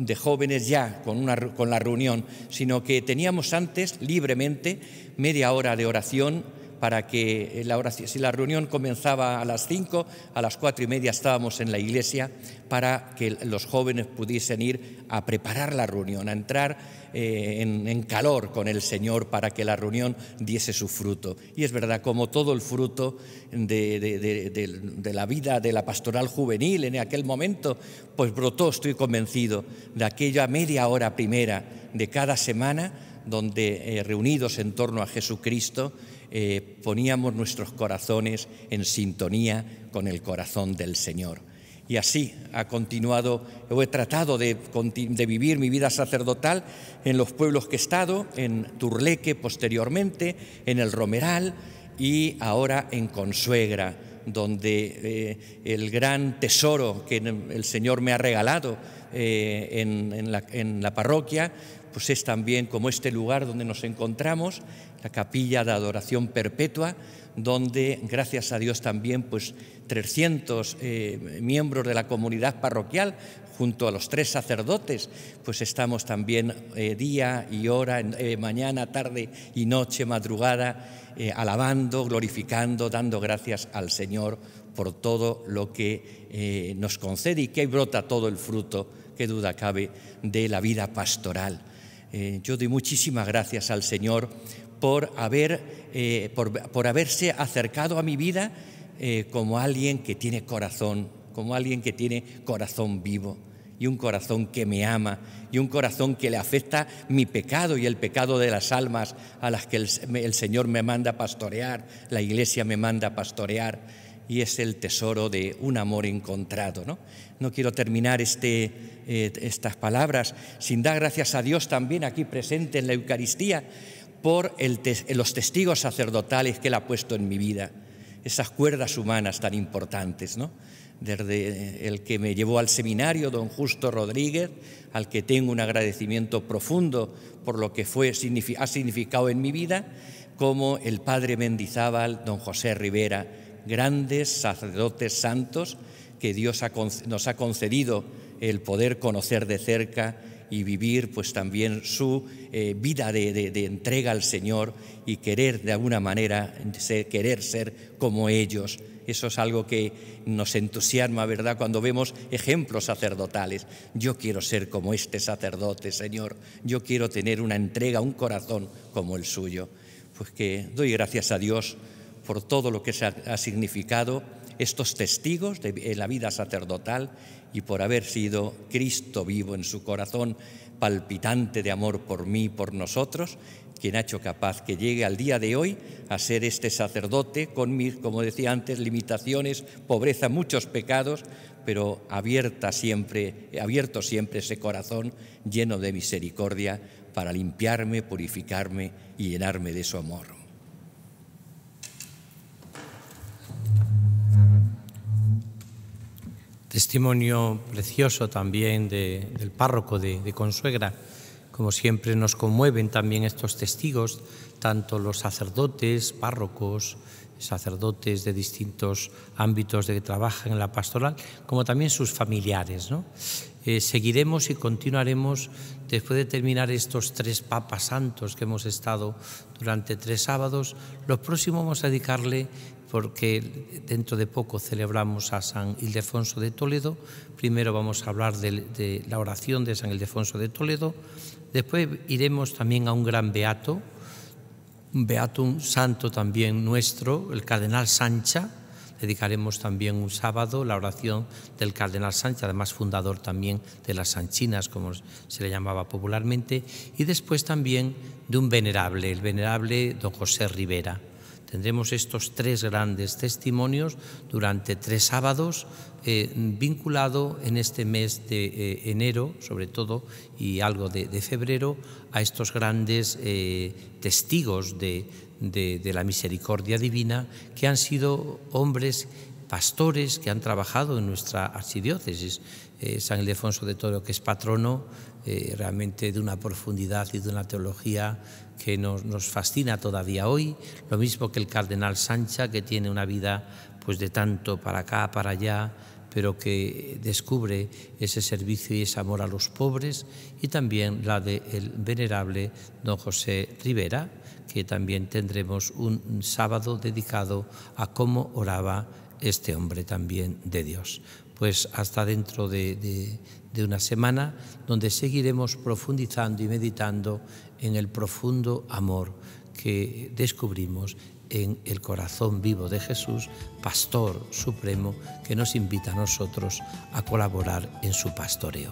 C: de jóvenes ya con, una, con la reunión, sino que teníamos antes libremente media hora de oración para que eh, la si la reunión comenzaba a las 5, a las cuatro y media estábamos en la iglesia para que los jóvenes pudiesen ir a preparar la reunión, a entrar eh, en, calor con el Señor para que la reunión diese su fruto. Y es verdad, como todo el fruto de, la vida de la pastoral juvenil en aquel momento, pues brotó, estoy convencido, de aquella media hora primera de cada semana donde eh, reunidos en torno a Jesucristo, eh, poníamos nuestros corazones en sintonía con el corazón del Señor. Y así ha continuado, o he tratado de, vivir mi vida sacerdotal en los pueblos que he estado, en Turleque posteriormente, en el Romeral y ahora en Consuegra, donde eh, el gran tesoro que el Señor me ha regalado eh, en la parroquia, pues es también como este lugar donde nos encontramos, la capilla de adoración perpetua, donde gracias a Dios también pues 300 eh, miembros de la comunidad parroquial junto a los tres sacerdotes, pues estamos también eh, día y hora, eh, mañana, tarde y noche, madrugada, alabando, glorificando, dando gracias al Señor por todo lo que nos concede y que brota todo el fruto, que duda cabe, de la vida pastoral. Eh, yo doy muchísimas gracias al Señor por, eh, por, haberse acercado a mi vida eh, como alguien que tiene corazón, como alguien que tiene corazón vivo y un corazón que me ama y un corazón que le afecta mi pecado y el pecado de las almas a las que el, Señor me manda pastorear, la iglesia me manda pastorear y es el tesoro de un amor encontrado. No, no quiero terminar este, eh, estas palabras sin dar gracias a Dios también aquí presente en la Eucaristía por los testigos sacerdotales que Él ha puesto en mi vida, esas cuerdas humanas tan importantes. ¿no? Desde el que me llevó al seminario, don Justo Rodríguez, al que tengo un agradecimiento profundo por lo que fue, ha significado en mi vida, como el padre Mendizábal, don José Rivera, grandes sacerdotes santos que Dios nos ha concedido el poder conocer de cerca y vivir pues también su eh, vida de, entrega al Señor y querer de alguna manera querer ser como ellos. Eso es algo que nos entusiasma, ¿verdad? Cuando vemos ejemplos sacerdotales. Yo quiero ser como este sacerdote, Señor. Yo quiero tener una entrega, un corazón como el suyo. Pues que doy gracias a Dios por todo lo que ha significado estos testigos de la vida sacerdotal y por haber sido Cristo vivo en su corazón, palpitante de amor por mí, y por nosotros, quien ha hecho capaz que llegue al día de hoy a ser este sacerdote con mis, como decía antes, limitaciones, pobreza, muchos pecados, pero abierta siempre, abierto siempre ese corazón lleno de misericordia para limpiarme, purificarme y llenarme de su amor.
B: testimonio precioso también del párroco de, Consuegra. Como siempre nos conmueven también estos testigos, tanto los sacerdotes, párrocos, sacerdotes de distintos ámbitos de que trabajan en la pastoral, como también sus familiares. Eh, seguiremos y continuaremos después de terminar estos tres papas santos que hemos estado durante tres sábados. Los próximos vamos a dedicarle porque dentro de poco celebramos a San Ildefonso de Toledo. Primero vamos a hablar de, la oración de San Ildefonso de Toledo. Después iremos también a un gran beato, un beato, un santo también nuestro, el cardenal Sancha. Dedicaremos también un sábado la oración del cardenal Sancha, además fundador también de las Sanchinas, como se le llamaba popularmente, y después también de un venerable, el venerable don José Rivera Tendremos estos tres grandes testimonios durante tres sábados eh, vinculado en este mes de eh, enero, sobre todo, y algo de, febrero, a estos grandes eh, testigos de, de la misericordia divina que han sido hombres pastores que han trabajado en nuestra archidiócesis, eh, San Ildefonso de Toro, que es patrono, eh, realmente de una profundidad y de una teología que nos, fascina todavía hoy, lo mismo que el cardenal Sancha, que tiene una vida pues de tanto para acá, para allá, pero que descubre ese servicio y ese amor a los pobres, y también la del el venerable don José Rivera, que también tendremos un sábado dedicado a cómo oraba este hombre también de Dios pues hasta dentro de, una semana, donde seguiremos profundizando y meditando en el profundo amor que descubrimos en el corazón vivo de Jesús, Pastor Supremo, que nos invita a nosotros a colaborar en su pastoreo.